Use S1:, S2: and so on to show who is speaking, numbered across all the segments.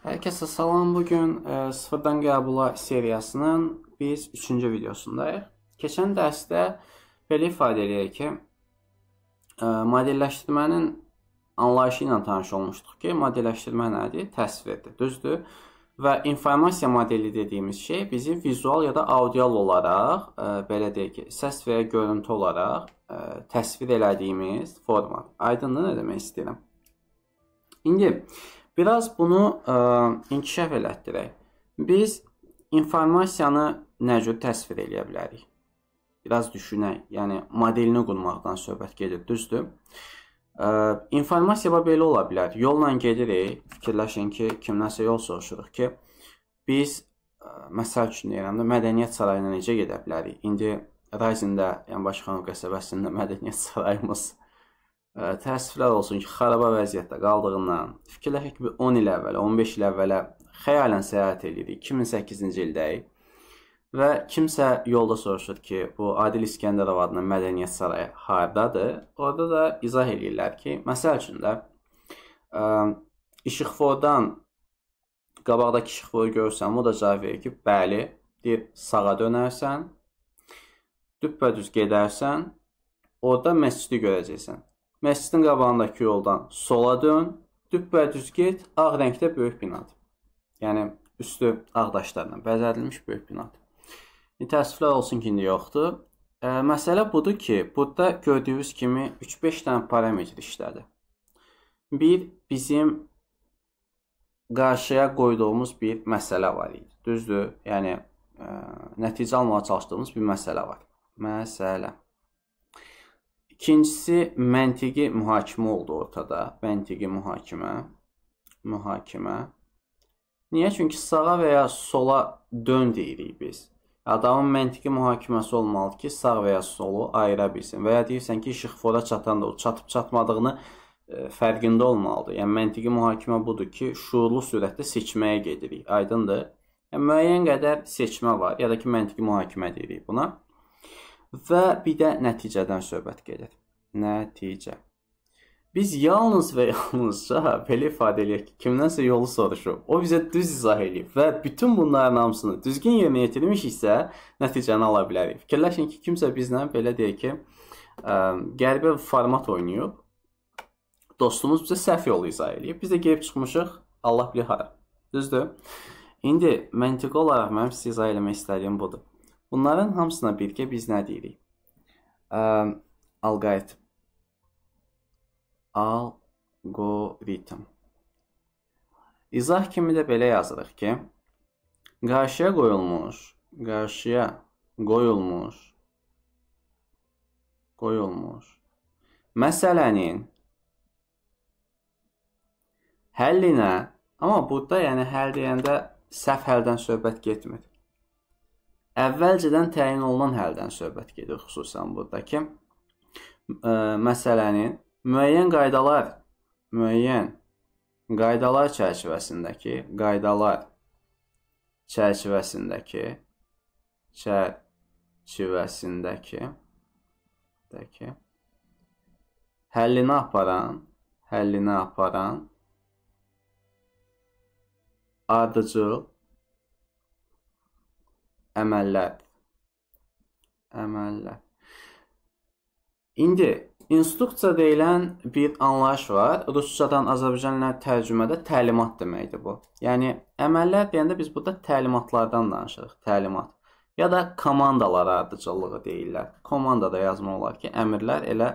S1: Hər kəsə salam. Bu gün e, sıfırdan qəbula seriyasının biz 3-cü videosundayıq. Keçən dərsdə belə ifadə eləyək ki, e, modelləşdirmənin anlayışı ilə tanış olmuşduq ki, modelləşdirmə nədir? Təsvirdir, düzdür? Və informasiya modeli dediyimiz şey bizi vizual ya da audial olaraq, e, belə deyək ki, səs və ya görüntü olaraq e, təsvir elədiyimiz forma. Aydındır nə demək istəyirəm? İndi Biraz bunu ə, e, inkişaf elətdirək. Biz informasiyanı nə cür təsvir eləyə bilərik? Biraz düşünək, yəni modelini qurmaqdan söhbət gedir, düzdür? Ə, e, informasiya belə ola bilər. Yolla gedirik, fikirləşin ki, kimdənsə yol soruşuruq ki, biz ə, e, məsəl üçün deyirəm də mədəniyyət sarayına necə gedə bilərik? İndi Rayzində, yəni Başxanov qəsəbəsində mədəniyyət sarayımız Ə, təəssüflər olsun ki, xaraba vəziyyətdə qaldığından fikirləşək ki, 10 il əvvələ, 15 il əvvələ xəyalən səyahət edirik. 2008-ci ildəyik. Və kimsə yolda soruşur ki, bu Adil İskəndərov adına mədəniyyət sarayı hardadır? Orada da izah eləyirlər ki, məsəl üçün də ə, işıqfordan qabaqdakı işıqforu görsən, o da cavab verir ki, bəli, deyir, sağa dönərsən, düppədüz gedərsən, orada məscidi görəcəksən. Məscidin qabağındakı yoldan sola dön, düppədüz get, ağ rəngdə böyük binadır. Yəni üstü ağ daşlarla bəzədilmiş böyük binadır. İndi təəssüflər olsun ki, indi yoxdur. E, məsələ budur ki, burada gördüyünüz kimi 3-5 dənə parametr işlədi. Bir bizim qarşıya qoyduğumuz bir məsələ var idi. Düzdür? Yəni ə, nəticə almağa çalışdığımız bir məsələ var. Məsələ İkincisi məntiqi mühakimə oldu ortada. Məntiqi mühakimə. Mühakimə. Niyə? Çünki sağa və ya sola dön deyirik biz. Adamın məntiqi mühakiməsi olmalıdır ki, sağ və ya solu ayıra bilsin. Və ya deyirsən ki, işıqfora çatanda o çatıb çatmadığını e, fərqində olmalıdır. Yəni məntiqi mühakimə budur ki, şuurlu sürətdə seçməyə gedirik. Aydındır? Yəni müəyyən qədər seçmə var, ya da ki məntiqi mühakimə deyirik buna və bir də nəticədən söhbət gedir. Nəticə. Biz yalnız və yalnızca belə ifadə eləyək ki, kimdənsə yolu soruşub, o bizə düz izah eləyib və bütün bunların hamısını düzgün yerinə yetirmişiksə, nəticəni ala bilərik. Fikirləşin ki, kimsə bizlə belə deyək ki, ə, qəribə format oynayıb. Dostumuz bizə səhv yolu izah eləyib. Biz də gəlib çıxmışıq Allah bilir hara. Düzdür? İndi məntiqi olaraq mənim sizə izah eləmək istədiyim budur. Bunların hamısına birgə biz nə deyirik? Ehm, alqoritm. Alqoritm. İzah kimi də belə yazırıq ki, qarşıya qoyulmuş, qarşıya qoyulmuş, qoyulmuş məsələnin həllinə, amma burada yəni həll deyəndə səhv həldən söhbət getmir. Əvvəlcədən təyin olunan həldən söhbət gedir xüsusən burdakı. Ə, e, məsələnin müəyyən qaydalar, müəyyən qaydalar çərçivəsindəki, qaydalar çərçivəsindəki, çərçivəsindəki dəki həllinə aparan, həllinə aparan ardıcıl əməllər. Əməllər. İndi instruksiya deyilən bir anlayış var. Ruscadan Azərbaycanla tərcümədə təlimat deməkdir bu. Yəni əməllər deyəndə biz burada təlimatlardan danışırıq, təlimat. Ya da komandalar ardıcıllığı deyirlər. Komandada yazmaq olar ki, əmrlər elə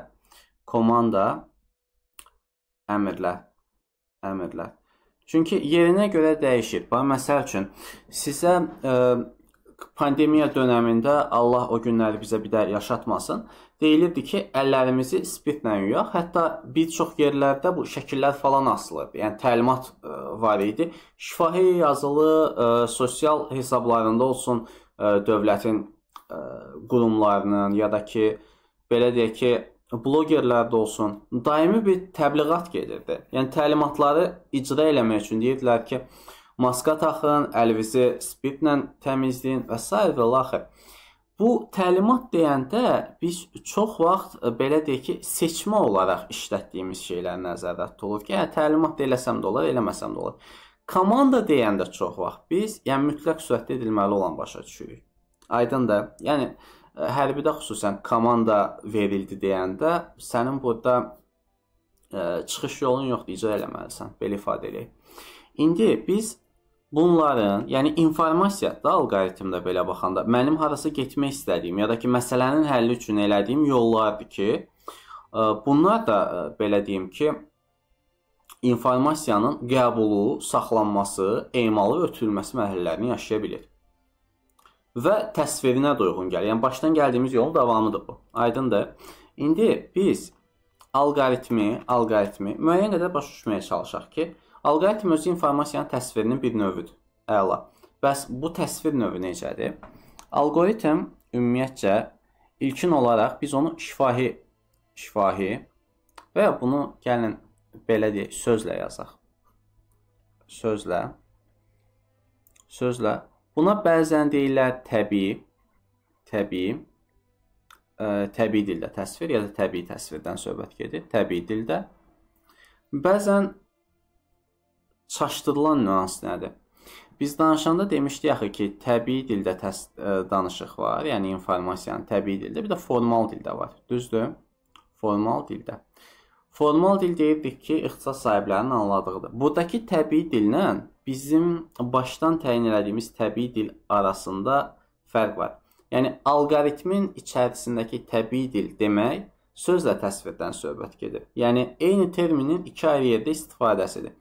S1: komanda əmrlər, əmrlər. Çünki yerinə görə dəyişir. Bax məsəl üçün sizə ə, e, pandemiya dönəmində Allah o günləri bizə bir də yaşatmasın. Deyilirdi ki, əllərimizi spirtlə yuyaq. Hətta bir çox yerlərdə bu şəkillər falan asılırdı. Yəni təlimat ə, e, var idi. Şifahi yazılı ə, e, sosial hesablarında olsun ə, e, dövlətin ə, qurumlarının ya da ki belə deyək ki, bloqerlərdə olsun daimi bir təbliğat gedirdi. Yəni təlimatları icra eləmək üçün deyirdilər ki, ə, maska taxın, əlvizi spirtlə təmizləyin və s. və laxır. Bu təlimat deyəndə biz çox vaxt e, belə deyək ki, seçmə olaraq işlətdiyimiz şeylər nəzərdə tutulur ki, hə, təlimat eləsəm də olar, eləməsəm də olar. Komanda deyəndə çox vaxt biz, yəni mütləq surətdə edilməli olan başa düşürük. Aydındır? Yəni e, hərbidə xüsusən komanda verildi deyəndə sənin burada ə, e, çıxış yolun yoxdur, icra eləməlisən. Belə ifadə eləyək. İndi biz bunların, yəni informasiya da alqoritmdə belə baxanda mənim harasa getmək istədiyim ya da ki, məsələnin həlli üçün elədiyim yollardır ki, e, bunlar da e, belə deyim ki, informasiyanın qəbulu, saxlanması, emalı və ötürülməsi mərhələlərini yaşaya bilir. Və təsvirinə də uyğun gəlir. Yəni başdan gəldiyimiz yolun davamıdır bu. Aydındır? İndi biz alqoritmi, alqoritmi müəyyən qədər başa düşməyə çalışaq ki, Alqoritm özü informasiyanın təsvirinin bir növüdür. Əla. Bəs bu təsvir növü necədir? Alqoritm ümumiyyətcə ilkin olaraq biz onu şifahi şifahi və bunu gəlin belə deyək, sözlə yazaq. Sözlə sözlə buna bəzən deyirlər təbii təbii ə, təbii dildə təsvir ya da təbii təsvirdən söhbət gedir. Təbii dildə bəzən çaşdırılan nüans nədir? Biz danışanda demişdik axı ki, təbii dildə təs ə, e, danışıq var, yəni informasiyanın təbii dildə, bir də formal dildə var. Düzdür? Formal dildə. Formal dil deyirdik ki, ixtisas sahiblərinin anladığıdır. Buradakı təbii dillə bizim başdan təyin elədiyimiz təbii dil arasında fərq var. Yəni alqoritmin içərisindəki təbii dil demək sözlə təsvirdən söhbət gedir. Yəni eyni terminin iki ayrı yerdə istifadəsidir.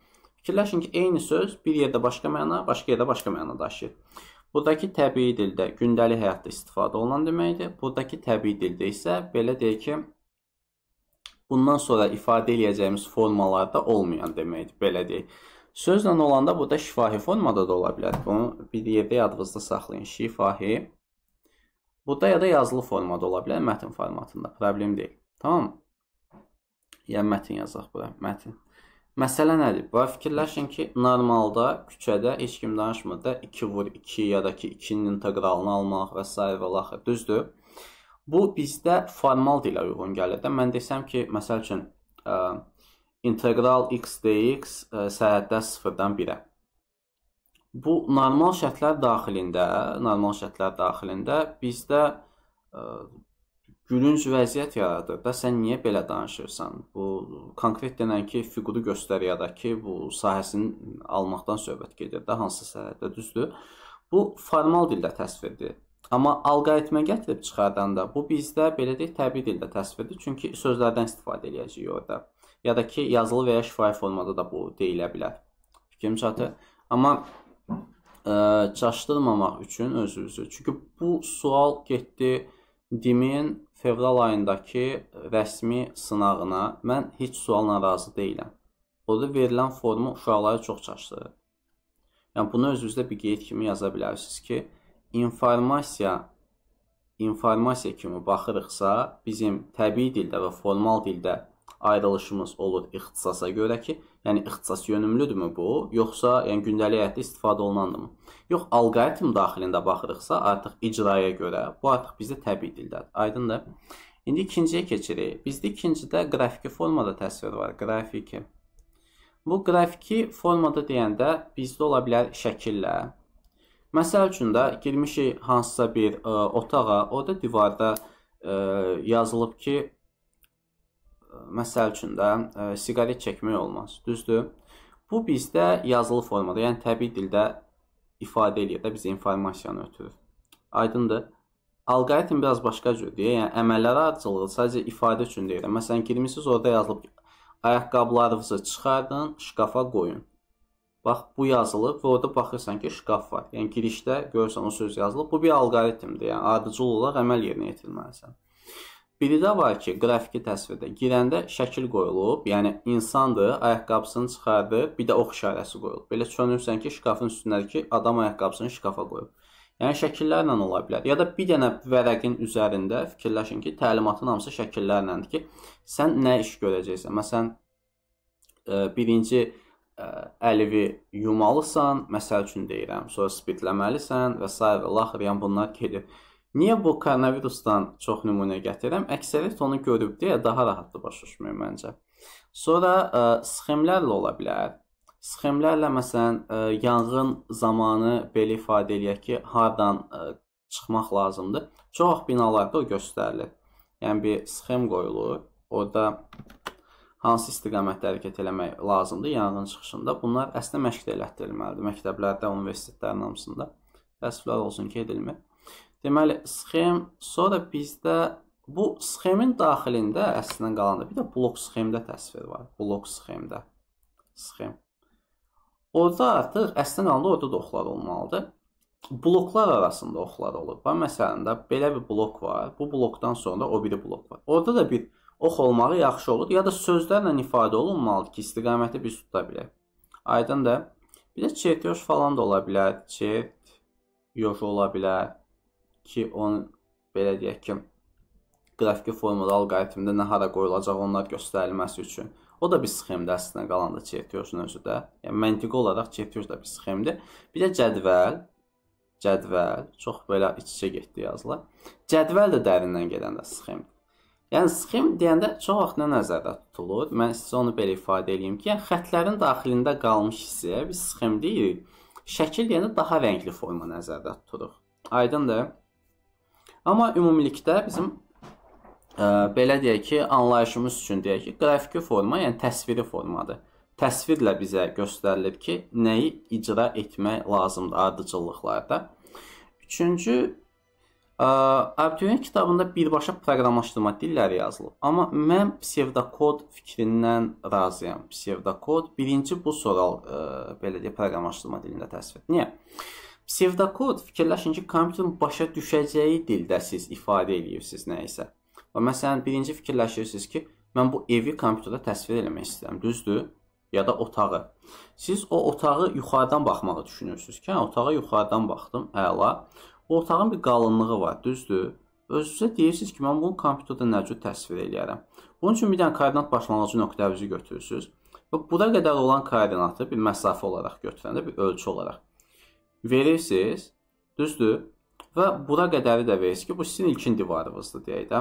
S1: Fikirləşin ki, eyni söz bir yerdə başqa məna, başqa yerdə başqa məna daşıyır. Buradakı təbii dildə gündəlik həyatda istifadə olunan deməkdir. Buradakı təbii dildə isə belə deyək ki, bundan sonra ifadə eləyəcəyimiz formalarda olmayan deməkdir, belə deyək. Sözlə olanda burada şifahi formada da ola bilər. Bunu bir yerdə yadınızda saxlayın. Şifahi. Burada ya da yazılı formada ola bilər, mətn formatında. Problem deyil. Tamam mı? Yəni, ya, mətin yazaq bura, mətin. Məsələ nədir? Bura fikirləşin ki, normalda küçədə heç kim danışmır da 2 vur 2 ya da ki 2-nin inteqralını almaq və s. və laxır, düzdür? Bu bizdə formal dilə uyğun gəlir də. Mən desəm ki, məsəl üçün ə, integral x dx ə, sərhəddə 0-dan 1-ə. Bu normal şərtlər daxilində, normal şərtlər daxilində bizdə ə, gülünc vəziyyət yaradır da sən niyə belə danışırsan? Bu konkret denən ki, fiquru göstəriyə də ki, bu sahəsini almaqdan söhbət gedir də hansı sahədə düzdür? Bu formal dildə təsvirdir. Amma alqoritmə gətirib çıxardanda bu bizdə belə deyək təbii dildə təsvirdir, çünki sözlərdən istifadə eləyəcəyik orada. Ya da ki, yazılı və ya şifahi formada da bu deyilə bilər. Fikrim çatır. Amma ə, e, çaşdırmamaq üçün özünüzü. Çünki bu sual getdi Dimin fevral ayındakı rəsmi sınağına mən heç sualla razı deyiləm. Orada verilən formu uşaqları çox çaşdırır. Yəni bunu özünüzdə bir qeyd kimi yaza bilərsiniz ki, informasiya informasiya kimi baxırıqsa, bizim təbii dildə və formal dildə ayrılışımız olur ixtisasa görə ki, yəni ixtisas yönümlüdürmü bu, yoxsa yəni gündəlik həyatda istifadə olunandımı? Yox, alqoritm daxilində baxırıqsa, artıq icraya görə bu artıq bizdə təbii dildədir. Aydındır? İndi ikinciyə keçirik. Bizdə ikincidə qrafiki formada təsvir var, qrafiki. Bu qrafiki formada deyəndə bizdə ola bilər şəkillə. Məsəl üçün də girmişik hansısa bir ə, e, otağa, orada divarda ə, e, yazılıb ki, məsəl üçün də ə, e, siqaret çəkmək olmaz, düzdür? Bu bizdə yazılı formada, yəni təbii dildə ifadə eləyir də bizə informasiyanı ötürür. Aydındır? Alqoritm biraz başqa cürdür. Yəni əməllər ardıcılığı sadəcə ifadə üçün deyirəm. Məsələn, girmisiniz orada yazılıb ayaqqabılarınızı çıxardın, şkafa qoyun. Bax, bu yazılıb və orada baxırsan ki, şkaf var. Yəni girişdə görürsən o söz yazılıb. Bu bir alqoritmdir. Yəni ardıcıl olaraq əməl yerinə yetirilməlisən. Biri də var ki, qrafiki təsvirdə girəndə şəkil qoyulub, yəni insandır, ayaqqabısını çıxardı, bir də ox işarəsi qoyulub. Belə düşünürsən ki, şkafın üstündəki adam ayaqqabısını şkafa qoyub. Yəni şəkillərlə ola bilər. Ya da bir dənə vərəqin üzərində fikirləşin ki, təlimatın hamısı şəkillərləndir ki, sən nə iş görəcəksən. Məsələn, e, birinci e, əlivi yumalısan, məsəl üçün deyirəm, sonra spitləməlisən və s. və laxır, yəni bunlar gedir. Niyə bu koronavirusdan çox nümunə gətirirəm? Əksəriyyət onu görüb deyə daha rahatdır başa düşmək məncə. Sonra ə, e, sxemlərlə ola bilər. Sxemlərlə məsələn ə, e, yanğın zamanı belə ifadə eləyək ki, hardan ə, e, çıxmaq lazımdır. Çox vaxt binalarda o göstərilir. Yəni bir sxem qoyulur. Orda hansı istiqamətdə hərəkət eləmək lazımdır yanğın çıxışında. Bunlar əslində məşq də elətdirilməlidir məktəblərdə, universitetlərin hamısında. Təəssüflər olsun ki, edilmir. Deməli, sxem sonra bizdə bu sxemin daxilində əslində qalanda bir də blok sxemdə təsvir var. Blok sxemdə. Sxem. Orada artıq əslində qalanda orada da oxlar olmalıdır. Bloklar arasında oxlar olur. Bax, məsələn də belə bir blok var. Bu blokdan sonra o biri blok var. Orada da bir ox olmağı yaxşı olur. Ya da sözlərlə ifadə olunmalıdır ki, istiqaməti biz tuta bilək. Aydın da. Bir də çertyoş falan da ola bilər. Çert yoş ola bilər ki, onun belə deyək ki, qrafiki formada alqoritmdə nə hara qoyulacaq onlar göstərilməsi üçün. O da bir sxemdir əslində qalanda Certiyosun özü də. Yəni məntiqi olaraq Certiyos da bir sxemdir. Bir də cədvəl, cədvəl çox belə iç-içə getdi yazılar. Cədvəl də dərindən gedəndə sxemdir. Yəni sxem deyəndə çox vaxt nə nəzərdə tutulur? Mən sizə onu belə ifadə edeyim ki, yəni xətlərin daxilində qalmış hissəyə biz sxem deyirik. Şəkil deyəndə daha rəngli forma nəzərdə tuturuq. Aydındır? Amma ümumilikdə bizim ə, e, belə deyək ki, anlayışımız üçün deyək ki, qrafiki forma, yəni təsviri formadır. Təsvirlə bizə göstərilir ki, nəyi icra etmək lazımdır ardıcıllıqlarda. Üçüncü e, Abituriyent kitabında birbaşa proqramlaşdırma dilləri yazılıb. Amma mən pseudokod fikrindən razıyam. Pseudokod birinci bu sual ə, e, belə deyə proqramlaşdırma dilində təsvir. Niyə? Pseudokod fikirləşin ki, kompüterin başa düşəcəyi dildə siz ifadə eləyirsiniz nə isə. Və məsələn, birinci fikirləşirsiniz ki, mən bu evi kompüterdə təsvir eləmək istəyirəm, düzdür? Ya da otağı. Siz o otağı yuxarıdan baxmağı düşünürsünüz ki, hə, otağa yuxarıdan baxdım, əla. O otağın bir qalınlığı var, düzdür? Özünüzə deyirsiniz ki, mən bunu kompüterdə nə cür təsvir eləyərəm. Bunun üçün bir dənə koordinat başlanğıcı nöqtəvizi götürürsüz və bura qədər olan koordinatı bir məsafə olaraq götürəndə bir ölçü olaraq verirsiniz. Düzdür? Və bura qədəri də verirsiniz ki, bu sizin ilkin divarınızdır deyək də.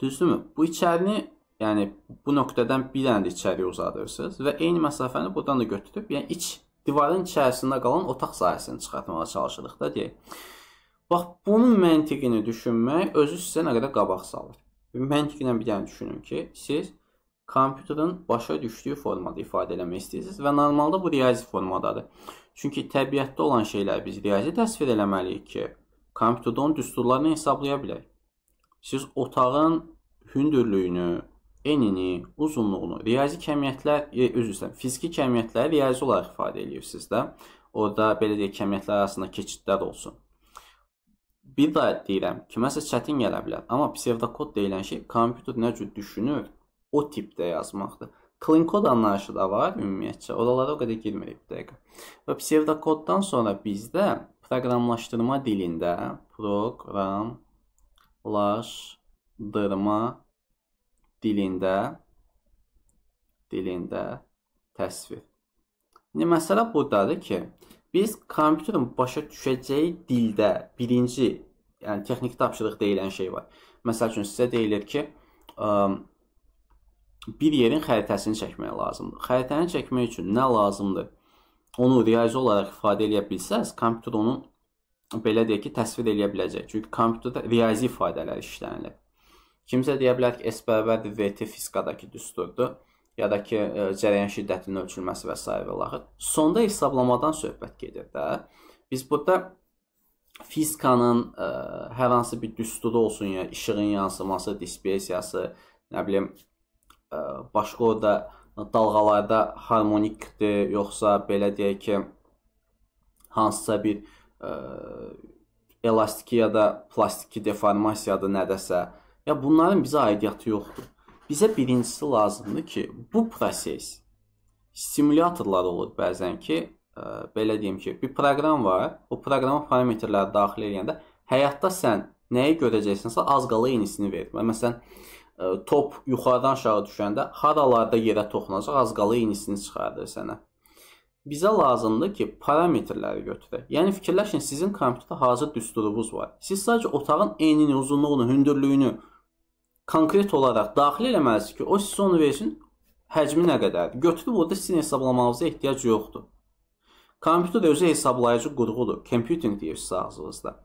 S1: Düzdürmü? Bu içərini, yəni bu nöqtədən bir dənə də içəriyə uzadırsınız və eyni məsafəni buradan da götürüb, yəni iç divarın içərisində qalan otaq sahəsini çıxartmağa çalışırıq da deyək. Bax, bunun məntiqini düşünmək özü sizə nə qədər qabaq salır. Məntiqlə bir dənə düşünün ki, siz kompüterin başa düşdüyü formada ifadə eləmək istəyirsiniz və normalda bu riyazi formadadır. Çünki təbiətdə olan şeyləri biz riyazi təsvir eləməliyik ki, kompüterdə onun düsturlarını hesablaya bilək. Siz otağın hündürlüyünü, enini, uzunluğunu riyazi kəmiyyətlər, e, özür istəyirəm, fiziki kəmiyyətləri riyazi olaraq ifadə edirsiniz də. Orda belə deyək kəmiyyətlər arasında keçidlər olsun. Bir də deyirəm, kiməsə çətin gələ bilər, amma psevdokod deyilən şey kompüter nə cür düşünür, o tipdə yazmaqdır. Clean kod anlayışı da var ümumiyyətcə. Oralara o qədər girmirik bu dəqiqə. Və psevdokoddan sonra bizdə proqramlaşdırma dilində proqramlaşdırma dilində dilində təsvir. İndi məsələ burdadır ki, biz kompüterin başa düşəcəyi dildə birinci, yəni texniki tapşırıq deyilən şey var. Məsəl üçün sizə deyilir ki, ə, bir yerin xəritəsini çəkmək lazımdır. Xəritəni çəkmək üçün nə lazımdır? Onu riyazi olaraq ifadə edə bilsəz, kompüter onu belə deyək ki, təsvir edə biləcək. Çünki kompüterdə riyazi ifadələr işlənilir. Kimsə deyə bilər ki, S bərabərdir VT fiskadakı düsturdur ya da ki, e, cərəyan şiddətinin ölçülməsi və s. və laxır. Sonda hesablamadan söhbət gedir də. Biz burada fiskanın ə, e, hər hansı bir düsturu olsun ya, işığın yansıması, dispersiyası, nə bilim, başqa o da dalğalarda harmonikdir, yoxsa belə deyək ki, hansısa bir ə, elastiki ya da plastiki deformasiyadır nədəsə. Ya bunların bizə aidiyyatı yoxdur. Bizə birincisi lazımdır ki, bu proses simulyatorlar olur bəzən ki, ə, belə deyim ki, bir proqram var. O proqrama parametrləri daxil edəndə həyatda sən nəyi görəcəksinsə az qala eynisini verir. Məsələn, top yuxarıdan aşağı düşəndə haralarda yerə toxunacaq, az qala eynisini çıxardır sənə. Bizə lazımdır ki, parametrləri götürək. Yəni fikirləşin, sizin kompüterdə hazır düsturunuz var. Siz sadəcə otağın enini, uzunluğunu, hündürlüyünü konkret olaraq daxil eləməlisiniz ki, o sizə onu versin, həcmi nə qədərdir. Götürüb orada sizin hesablamanıza ehtiyac yoxdur. Kompüter özü hesablayıcı qurğudur. Computing deyir sizə ağzınızda.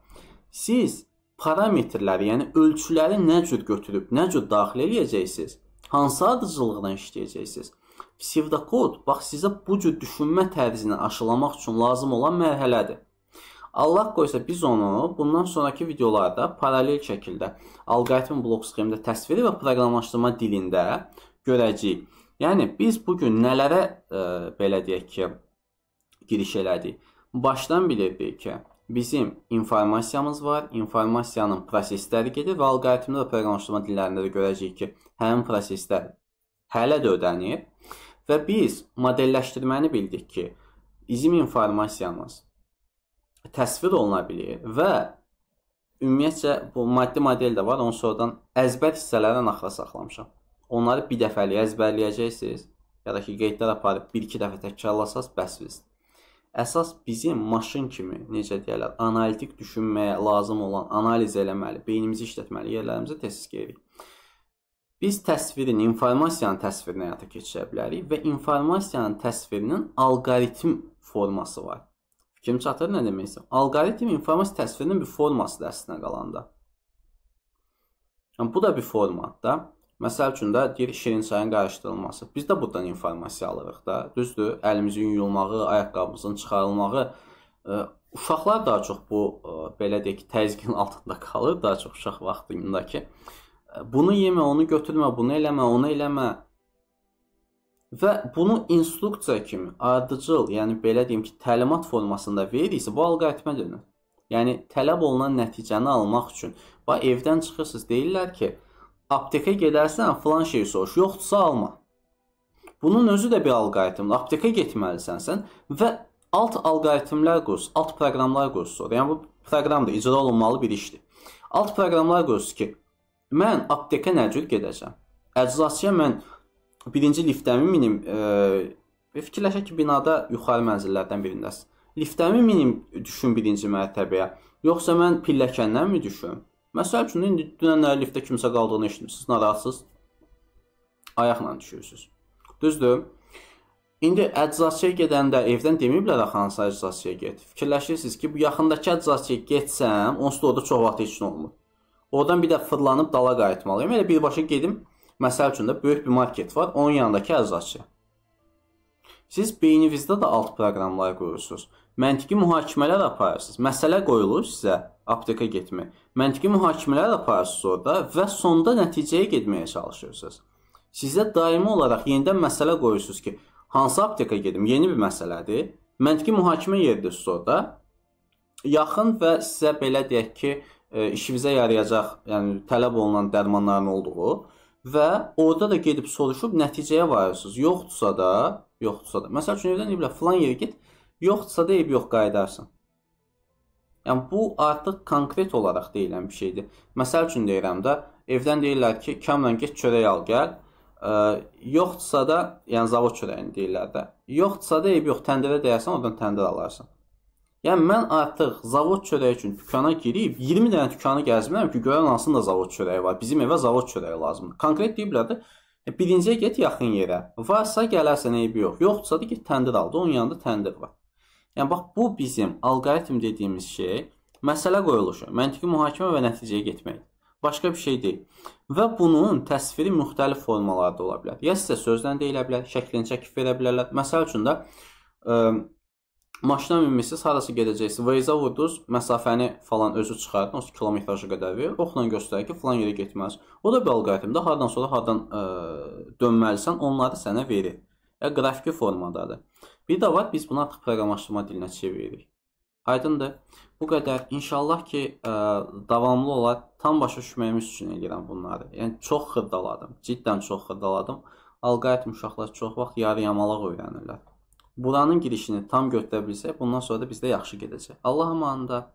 S1: Siz parametrləri, yəni ölçüləri nə cür götürüb, nə cür daxil eləyəcəksiniz, hansı ardıcıllıqla işləyəcəksiniz. Pseudokod bax sizə bu cür düşünmə tərzini aşılamaq üçün lazım olan mərhələdir. Allah qoysa biz onu bundan sonrakı videolarda paralel şəkildə alqoritm blok sxemdə təsviri və proqramlaşdırma dilində görəcəyik. Yəni biz bu gün nələrə ə, e, belə deyək ki, giriş elədik. Başdan bilirdik ki, Bizim informasiyamız var, informasiyanın prosesləri gedir və alqoritmdə və proqramlaşdırma dillərində də görəcəyik ki, həmin proseslər hələ də ödənir və biz modelləşdirməni bildik ki, bizim informasiyamız təsvir oluna bilir və ümumiyyətcə bu maddi model də var, onu sonradan əzbər hissələrdən naxıra saxlamışam. Onları bir dəfəlik əzbərləyəcəksiniz ya da ki, qeydlər aparıb 1-2 dəfə təkrarlasaz bəs sizdir əsas bizim maşın kimi, necə deyirlər, analitik düşünməyə lazım olan analiz eləməli, beynimizi işlətməli, yerlərimizi təsis edirik. Biz təsvirin, informasiyanın təsvirini həyata keçirə bilərik və informasiyanın təsvirinin alqoritm forması var. Fikrim çatır nə demək istəyirəm? Alqoritm informasiya təsvirinin bir formasıdır əslində qalanda. Yəni bu da bir formatdır. Məsəl üçün də deyir şirinsayın qarışdırılması. Biz də bundan informasiya alırıq da. Düzdür? Əlimizin yuyulmağı, ayaqqabımızın çıxarılmağı ə, e, uşaqlar daha çox bu ə, e, belə deyək təzyiqin altında qalır, daha çox uşaq vaxtındakı. E, bunu yemə, onu götürmə, bunu eləmə, onu eləmə və bunu instruksiya kimi ardıcıl, yəni belə deyim ki, təlimat formasında verirsə, bu alqoritmə dönür. Yəni tələb olunan nəticəni almaq üçün. Bax evdən çıxırsınız, deyirlər ki, aptekə gedərsən, filan şey soruş, yoxdursa alma. Bunun özü də bir alqoritmdir. Aptekə getməlisən sən və alt alqoritmlər qurus, alt proqramlar qurusdur. Yəni bu proqramdır, icra olunmalı bir işdir. Alt proqramlar qurusdur ki, mən aptekə nə cür gedəcəm? Əczaçıya mən birinci liftəmi minim, e, e, fikirləşək ki, binada yuxarı mənzillərdən birindəsən. Liftəmi minim düşüm birinci mərtəbəyə, yoxsa mən pilləkəndən mi düşüm? Məsəl üçün, indi dünənləri liftdə kimsə qaldığını eşitmişsiniz, narahatsız, ayaqla düşürsünüz. Düzdür. İndi əczacıya gedəndə evdən deməyiblər axı hansı əczacıya get. Fikirləşirsiniz ki, bu yaxındakı əczacıya getsəm, onsuz da orada çox vaxt heç nə olmur. Oradan bir də fırlanıb dala qayıtmalıyam. Elə birbaşa gedim. Məsəl üçün də böyük bir market var, onun yanındakı əczacı. Siz beyninizdə də alt proqramlar qurursunuz. Məntiqi mühakimələr aparırsınız. Məsələ qoyulur sizə apteka getmək. Məntiqi mühakimələr aparırsınız orada və sonda nəticəyə getməyə çalışırsınız. Sizə daimi olaraq yenidən məsələ qoyursunuz ki, hansı apteka gedim? Yeni bir məsələdir. Məntiqi mühakimə yerdəsiniz orada. Yaxın və sizə belə deyək ki, e, işinizə yarayacaq, yəni tələb olunan dərmanların olduğu və orada da gedib soruşub nəticəyə varırsınız. Yoxdursa da yoxdursa da. Məsəl üçün evdən deyiblər filan yerə get, yoxdursa da eyb yox qayıdarsan. Yəni bu artıq konkret olaraq deyilən bir şeydir. Məsəl üçün deyirəm də, evdən deyirlər ki, kamla get çörək al gəl. Ə, yoxdursa da, yəni zavod çörəyini deyirlər də. Yoxdursa da eyb yox, təndirə dəyərsən, oradan təndir alarsan. Yəni mən artıq zavod çörəyi üçün dükana girib 20 dənə dükanı gəzmirəm ki, görən hansında zavod çörəyi var. Bizim evə zavod çörəyi lazımdır. Konkret deyiblər də, E, Birinciyə get yaxın yerə. Varsa gələrsən, eybi yox. Yoxdursa da get təndir aldı. Onun yanında təndir var. Yəni bax bu bizim alqoritm dediyimiz şey məsələ qoyuluşu, məntiqi mühakimə və nəticəyə getməkdir. Başqa bir şey deyil. Və bunun təsviri müxtəlif formalarda ola bilər. Ya sizə sözlə deyilə bilər, şəklin çəkib verə bilərlər. Məsəl üçün də ə, Maşına minmisiniz, harası gedəcəksiniz. Waze-a vurdunuz, məsafəni falan özü çıxardın, o kilometrajı qədəri. Oxla göstərir ki, falan yerə getməz. O da bir alqoritmdə hardan sonra hardan ə, e, dönməlisən, onları sənə verir. Ya qrafiki formadadır. Bir də var, biz bunu artıq proqramlaşdırma dilinə çeviririk. Aydındır. Bu qədər inşallah ki, ə, e, davamlı olaraq tam başa düşməyimiz üçün eləyirəm bunları. Yəni çox xırdaladım. Ciddən çox xırdaladım. Alqoritm uşaqlar çox vaxt yarı yamalaq öyrənirlər buranın girişini tam götürə bilsək, bundan sonra da bizdə yaxşı gedəcək. Allah amanında.